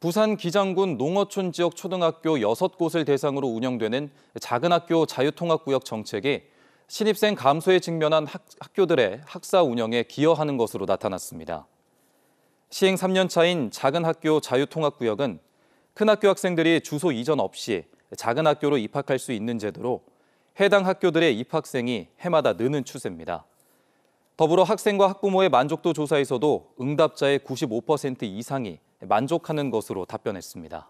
부산 기장군 농어촌 지역 초등학교 6곳을 대상으로 운영되는 작은 학교 자유통합구역 정책이 신입생 감소에 직면한 학, 학교들의 학사 운영에 기여하는 것으로 나타났습니다. 시행 3년 차인 작은 학교 자유통합구역은 큰 학교 학생들이 주소 이전 없이 작은 학교로 입학할 수 있는 제도로 해당 학교들의 입학생이 해마다 느는 추세입니다. 더불어 학생과 학부모의 만족도 조사에서도 응답자의 95% 이상이 만족하는 것으로 답변했습니다.